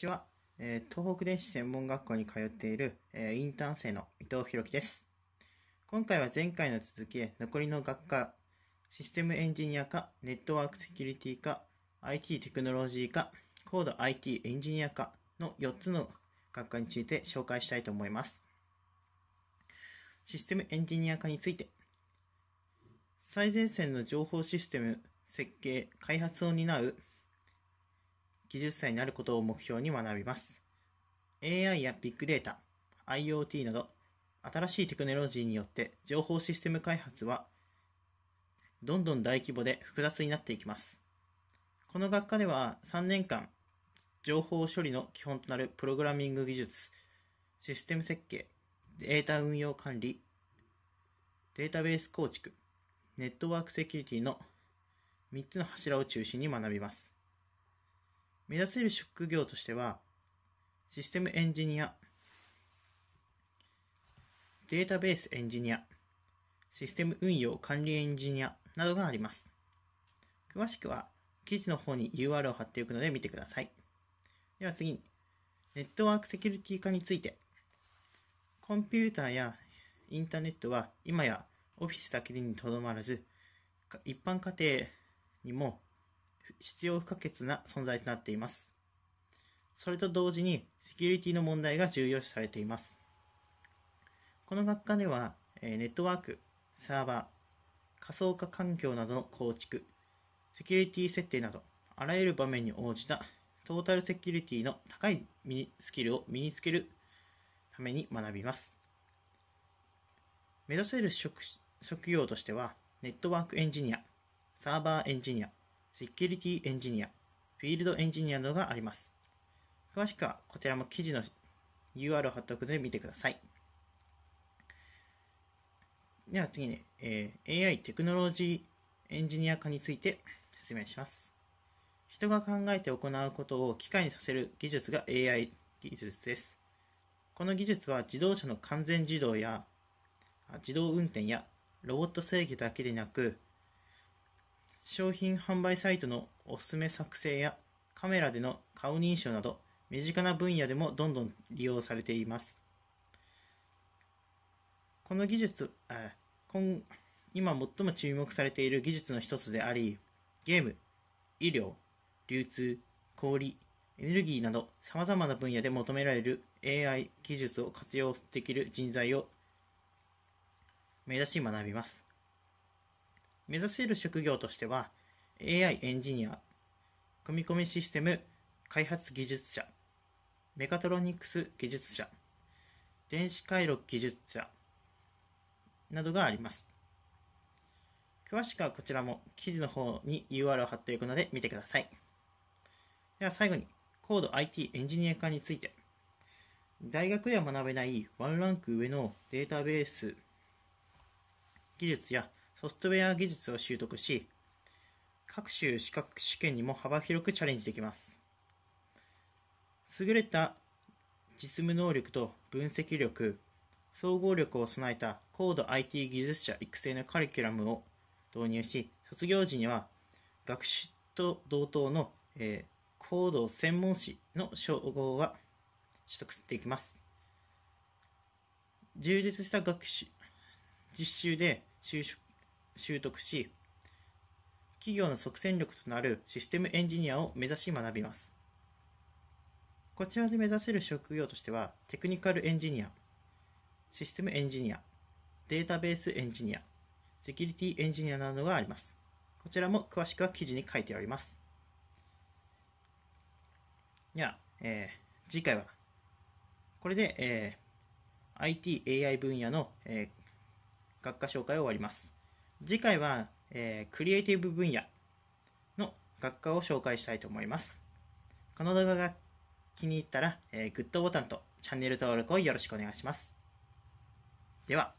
ちは、えー、東北電子専門学校に通っている、えー、インターン生の伊藤博樹です。今回は前回の続きへ残りの学科、システムエンジニアか、ネットワークセキュリティか、IT テクノロジーか、高度 IT エンジニアかの4つの学科について紹介したいと思います。システムエンジニア化について、最前線の情報システム設計、開発を担う技術者になることを目標に学びます。AI やビッグデータ、IoT など、新しいテクノロジーによって情報システム開発は、どんどん大規模で複雑になっていきます。この学科では3年間、情報処理の基本となるプログラミング技術、システム設計、データ運用管理、データベース構築、ネットワークセキュリティの3つの柱を中心に学びます。目指せる職業としては、システムエンジニア、データベースエンジニア、システム運用管理エンジニアなどがあります。詳しくは記事の方に URL を貼っておくので見てください。では次に、ネットワークセキュリティ化について。コンピューターやインターネットは今やオフィスだけにとどまらず、一般家庭にも必要不可欠な存在となっています。それと同時に、セキュリティの問題が重要視されています。この学科では、ネットワーク、サーバー、仮想化環境などの構築、セキュリティ設定など、あらゆる場面に応じたトータルセキュリティの高いスキルを身につけるために学びます。目指せる職業としては、ネットワークエンジニア、サーバーエンジニア、セキュリティエンジニア、フィールドエンジニアなどがあります。詳しくはこちらも記事の UR を貼っておくので見てください。では次に、えー、AI テクノロジーエンジニア化について説明します。人が考えて行うことを機械にさせる技術が AI 技術です。この技術は自動車の完全自動や自動運転やロボット制御だけでなく商品販売サイトのおすすめ作成やカメラでの顔認証など身近な分野でもどんどん利用されています。この技術、あ今今最も注目されている技術の一つであり、ゲーム、医療、流通、小売、エネルギーなど様々な分野で求められる AI 技術を活用できる人材を目指し学びます。目指せる職業としては AI エンジニア、組み込みシステム開発技術者、メカトロニクス技術者、電子回路技術者などがあります。詳しくはこちらも記事の方に URL を貼っておくので見てください。では最後に、高度 IT エンジニア化について。大学では学べないワンランク上のデータベース技術やソフトウェア技術を習得し、各種資格試験にも幅広くチャレンジできます。優れた実務能力と分析力、総合力を備えた高度 IT 技術者育成のカリキュラムを導入し、卒業時には学士と同等の、えー、高度専門士の称号は取得していきます。充実した学習、実習で就職習得し、企業の即戦力となるシステムエンジニアを目指し学びます。こちらで目指せる職業としては、テクニカルエンジニア、システムエンジニア、データベースエンジニア、セキュリティエンジニアなどがあります。こちらも詳しくは記事に書いてあります。では、えー、次回は、これで、えー、IT、AI 分野の、えー、学科紹介を終わります。次回は、えー、クリエイティブ分野の学科を紹介したいと思います。この動画が気に入ったら、えー、グッドボタンとチャンネル登録をよろしくお願いします。では。